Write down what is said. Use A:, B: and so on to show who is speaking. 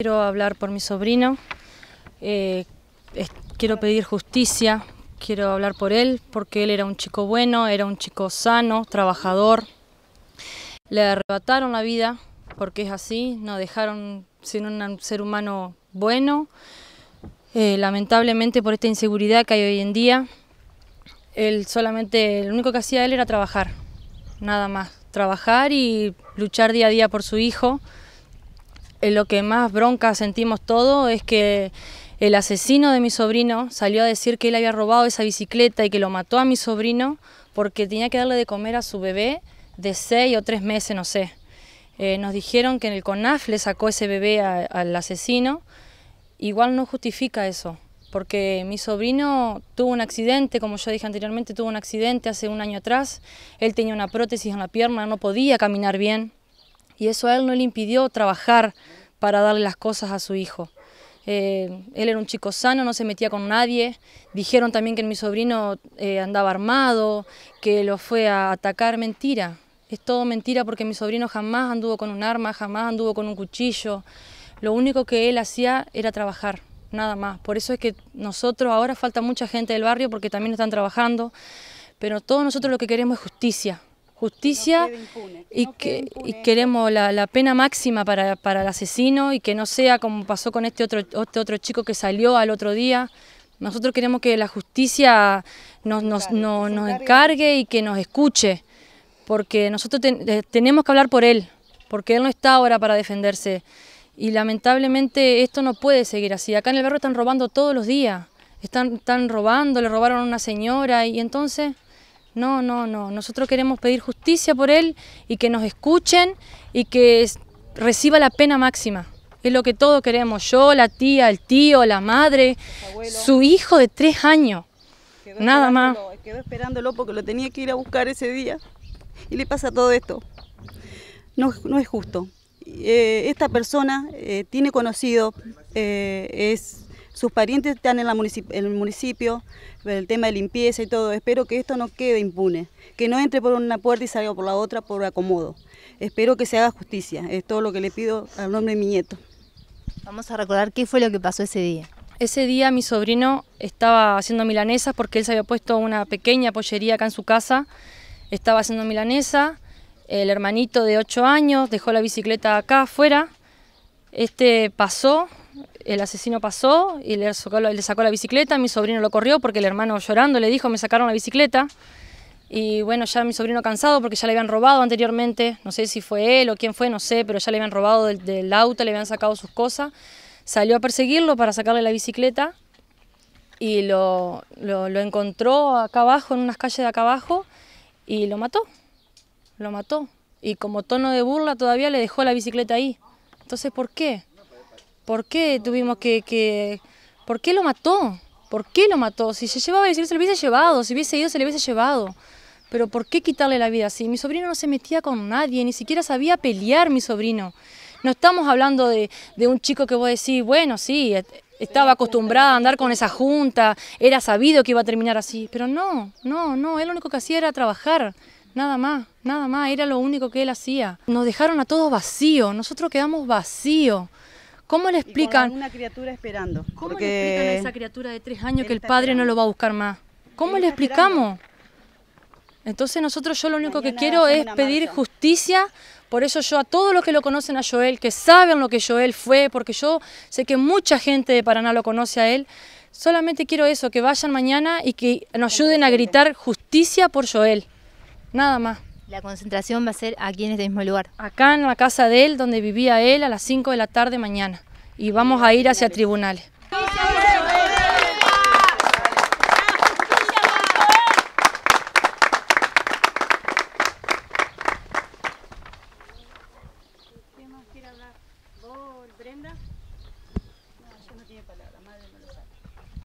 A: Quiero hablar por mi sobrino, eh, quiero pedir justicia, quiero hablar por él, porque él era un chico bueno, era un chico sano, trabajador. Le arrebataron la vida, porque es así, nos dejaron sin un ser humano bueno. Eh, lamentablemente por esta inseguridad que hay hoy en día, él solamente, lo único que hacía él era trabajar, nada más, trabajar y luchar día a día por su hijo. Eh, lo que más bronca sentimos todo es que el asesino de mi sobrino salió a decir que él había robado esa bicicleta y que lo mató a mi sobrino porque tenía que darle de comer a su bebé de seis o tres meses, no sé. Eh, nos dijeron que en el CONAF le sacó ese bebé al asesino. Igual no justifica eso, porque mi sobrino tuvo un accidente, como yo dije anteriormente, tuvo un accidente hace un año atrás. Él tenía una prótesis en la pierna, no podía caminar bien y eso a él no le impidió trabajar para darle las cosas a su hijo. Eh, él era un chico sano, no se metía con nadie. Dijeron también que mi sobrino eh, andaba armado, que lo fue a atacar. Mentira. Es todo mentira porque mi sobrino jamás anduvo con un arma, jamás anduvo con un cuchillo. Lo único que él hacía era trabajar, nada más. Por eso es que nosotros ahora falta mucha gente del barrio porque también están trabajando. Pero todos nosotros lo que queremos es justicia justicia y, que, queremos la, pena máxima para, el asesino y que no sea como pasó con este otro, este otro chico que salió al otro día. Nosotros queremos que la justicia nos, encargue y que nos escuche, porque nosotros eh, tenemos que hablar por él, porque él no está ahora para defenderse. Y lamentablemente esto no puede seguir así. Acá en el barrio están robando todos los días, están, están robando, le robaron a una señora y entonces... No, no, no. Nosotros queremos pedir justicia por él y que nos escuchen y que reciba la pena máxima. Es lo que todos queremos. Yo, la tía, el tío, la madre, su hijo de tres años.
B: Nada más. Quedó esperándolo porque lo tenía que ir a buscar ese día. Y le pasa todo esto. No, no es justo. Eh, esta persona eh, tiene conocido, eh, es sus parientes están en, la en el municipio, el tema de limpieza y todo. Espero que esto no quede impune, que no entre por una puerta y salga por la otra por acomodo. Espero que se haga justicia, es todo lo que le pido al nombre de mi nieto. Vamos a recordar qué fue lo que pasó ese día.
A: Ese día mi sobrino estaba haciendo milanesas porque él se había puesto una pequeña pollería acá en su casa. Estaba haciendo milanesa, el hermanito de 8 años dejó la bicicleta acá afuera. Este pasó, el asesino pasó y le sacó, la bicicleta, mi sobrino lo corrió porque el hermano llorando le dijo, me sacaron la bicicleta. Y bueno, ya mi sobrino cansado porque ya le habían robado anteriormente, no sé si fue él o quién fue, no sé, pero ya le habían robado del, auto, le habían sacado sus cosas. Salió a perseguirlo para sacarle la bicicleta y lo, lo encontró acá abajo, en unas calles de acá abajo, y lo mató, lo mató. Y como tono de burla todavía le dejó la bicicleta ahí. Entonces, ¿por qué? ¿Por qué tuvimos que, que, ¿Por qué lo mató? ¿Por qué lo mató? Si se llevaba, si se lo hubiese llevado, si hubiese ido, se le hubiese llevado. Pero ¿por qué quitarle la vida así? Mi sobrino no se metía con nadie, ni siquiera sabía pelear mi sobrino. No estamos hablando de, un chico que vos decís, bueno, sí, e, estaba acostumbrado a andar con esa junta, era sabido que iba a terminar así. Pero no, no, no, él lo único que hacía era trabajar. Nada más, nada más, era lo único que él hacía. Nos dejaron a todos vacíos, nosotros quedamos vacíos. ¿Cómo le explican? una
B: criatura esperando. ¿Cómo le explican a esa criatura de tres años que el padre no lo
A: va a buscar más? ¿Cómo le explicamos? Entonces nosotros yo lo único que quiero es pedir justicia, por eso yo a todos los que lo conocen a Joel, que saben lo que Joel fue, porque yo sé que mucha gente de Paraná lo conoce a él, solamente quiero eso, que vayan mañana y que nos ayuden a gritar justicia por Joel, nada más. La concentración va a ser aquí en este mismo lugar. Acá en la casa de él, donde vivía él, a las 5 de la tarde mañana. Y vamos a ir hacia tribunales.